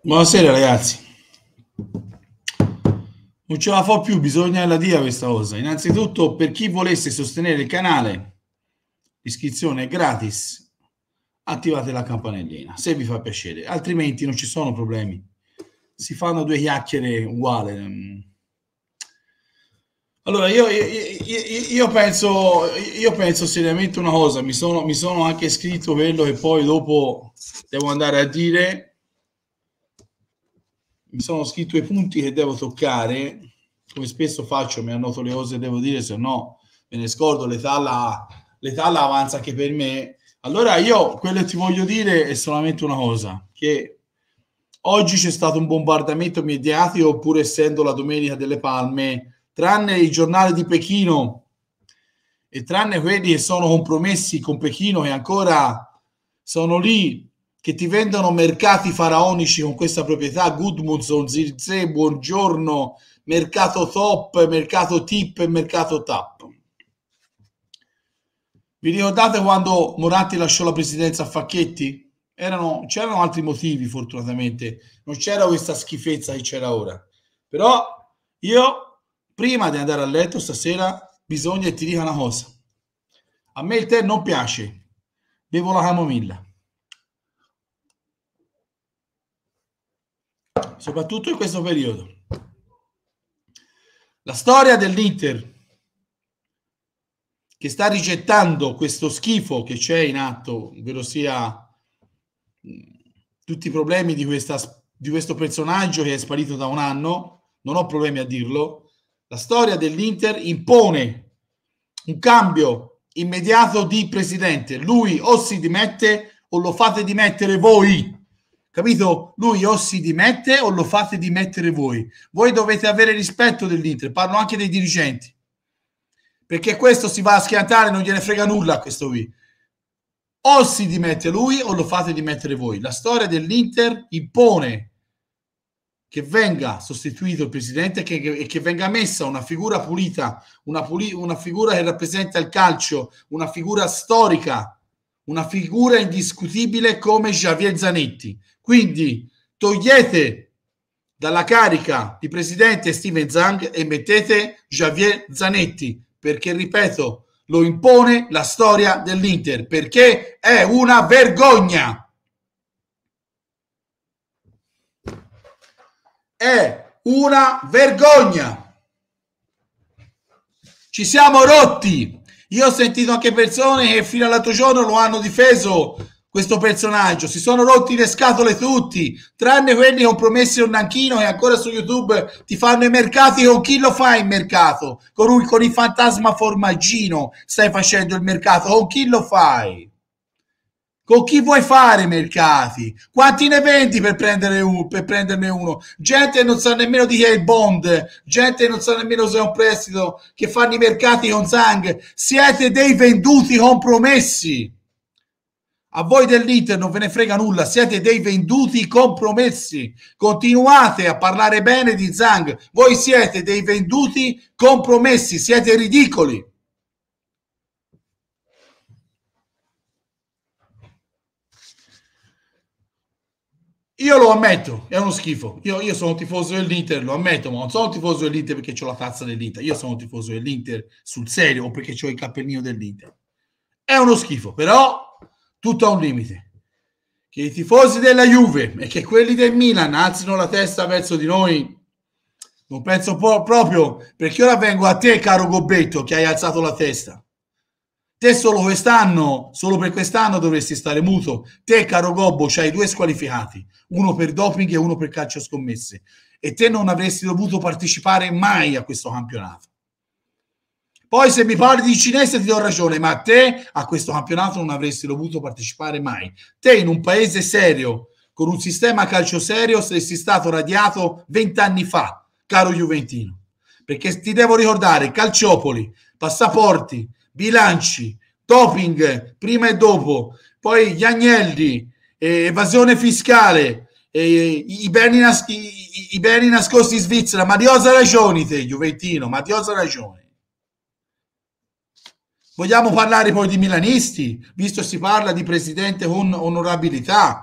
Buonasera ragazzi. Non ce la fa più, bisogna la dire questa cosa. Innanzitutto, per chi volesse sostenere il canale, iscrizione gratis, attivate la campanellina se vi fa piacere, altrimenti non ci sono problemi. Si fanno due chiacchiere uguali. Allora, io, io, io, penso, io, penso, seriamente una cosa, mi sono, mi sono anche scritto quello che poi dopo devo andare a dire mi sono scritto i punti che devo toccare, come spesso faccio, mi annoto le cose devo dire, se no me ne scordo, l'età la, l'età la avanza anche per me. Allora io quello che ti voglio dire è solamente una cosa, che oggi c'è stato un bombardamento mediatico, pur essendo la domenica delle palme, tranne i giornali di Pechino e tranne quelli che sono compromessi con Pechino, e ancora sono lì che ti vendono mercati faraonici con questa proprietà, Goodmundson, Zirze, Buongiorno, Mercato Top, Mercato Tip e Mercato Tap. Vi ricordate quando Moratti lasciò la presidenza a Facchetti? Erano, c'erano altri motivi, fortunatamente. Non c'era questa schifezza che c'era ora. Però io, prima di andare a letto stasera, bisogna che ti dica una cosa. A me il tè non piace. Bevo la camomilla. soprattutto in questo periodo. La storia dell'Inter che sta rigettando questo schifo che c'è in atto, ovvero sia tutti i problemi di, questa, di questo personaggio che è sparito da un anno, non ho problemi a dirlo, la storia dell'Inter impone un cambio immediato di presidente, lui o si dimette o lo fate dimettere voi capito? Lui o si dimette o lo fate dimettere voi. Voi dovete avere rispetto dell'Inter, parlo anche dei dirigenti, perché questo si va a schiantare, non gliene frega nulla a questo qui. O si dimette lui o lo fate dimettere voi. La storia dell'Inter impone che venga sostituito il presidente e che, che, che, venga messa una figura pulita, una, puli, una figura che rappresenta il calcio, una figura storica una figura indiscutibile come Javier Zanetti. Quindi togliete dalla carica di presidente Steven Zang e mettete Javier Zanetti, perché ripeto, lo impone la storia dell'Inter, perché è una vergogna. È una vergogna. Ci siamo rotti io ho sentito anche persone che fino all'altro giorno lo hanno difeso questo personaggio. Si sono rotti le scatole tutti, tranne quelli che ho promesso un nanchino che ancora su YouTube ti fanno i mercati con chi lo fa il mercato? Con, lui, con il fantasma formaggino stai facendo il mercato, con chi lo fai? Con chi vuoi fare i mercati? Quanti ne vendi per, uno, per prenderne uno? Gente non sa nemmeno di chi è il bond, gente non sa nemmeno se è un prestito, che fanno i mercati con Zang. Siete dei venduti compromessi. A voi dell'Inter non ve ne frega nulla, siete dei venduti compromessi. Continuate a parlare bene di Zang. Voi siete dei venduti compromessi, siete ridicoli. Io lo ammetto, è uno schifo. Io, io sono tifoso dell'Inter, lo ammetto, ma non sono tifoso dell'Inter perché ho la tazza dell'Inter. Io sono tifoso dell'Inter sul serio o perché ho il cappellino dell'Inter. È uno schifo, però tutto ha un limite. Che i tifosi della Juve e che quelli del Milan alzino la testa verso di noi, non penso po- proprio, perché ora vengo a te, caro Gobbetto, che hai alzato la testa. Te solo quest'anno, solo per quest'anno dovresti stare muto. Te, caro Gobbo, c'hai due squalificati, uno per doping e uno per calcio scommesse. E te non avresti dovuto partecipare mai a questo campionato. Poi se mi parli di cinese ti do ragione, ma te a questo campionato non avresti dovuto partecipare mai. Te in un paese serio, con un sistema calcio serio, saresti stato radiato vent'anni fa, caro Juventino. Perché ti devo ricordare Calciopoli, Passaporti, bilanci, doping prima e dopo, poi gli agnelli, eh, evasione fiscale, eh, i, beni nas- i, i, beni nascosti in Svizzera, ma di cosa ragioni te Juventino, ma di cosa ragioni? Vogliamo parlare poi di milanisti, visto si parla di presidente con onorabilità.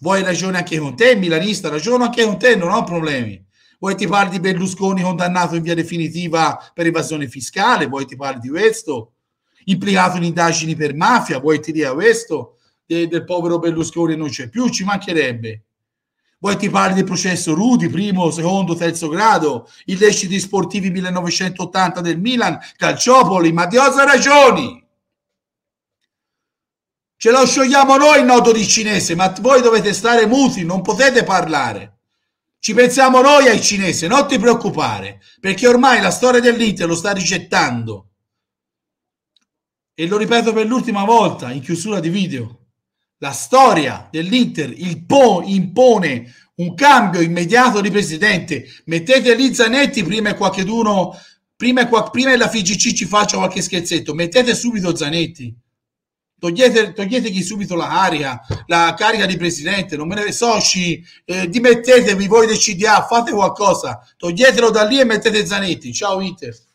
Vuoi ragione anche con te, milanista? Ragiono anche con te, non ho problemi. Vuoi ti parli di Berlusconi condannato in via definitiva per evasione fiscale? Vuoi ti parli di questo? implicato in indagini per mafia, vuoi ti dia questo De, del povero Berlusconi non c'è più, ci mancherebbe. Vuoi ti parli del processo Rudi, primo, secondo, terzo grado, illeciti sportivi 1980 del Milan, Calciopoli, ma di cosa ragioni? Ce lo sciogliamo noi il nodo di cinese, ma voi dovete stare muti, non potete parlare. Ci pensiamo noi ai cinesi, non ti preoccupare, perché ormai la storia dell'Inter lo sta rigettando e lo ripeto per l'ultima volta in chiusura di video, la storia dell'Inter impone un cambio immediato di presidente. Mettete lì Zanetti prima e qualcheduno, prima, qua, prima la FIGC ci faccia qualche scherzetto, mettete subito Zanetti. Togliete, toglietegli subito la aria, la carica di presidente, non me ne soci, eh, dimettetevi voi del CDA, fate qualcosa, toglietelo da lì e mettete Zanetti. Ciao Inter.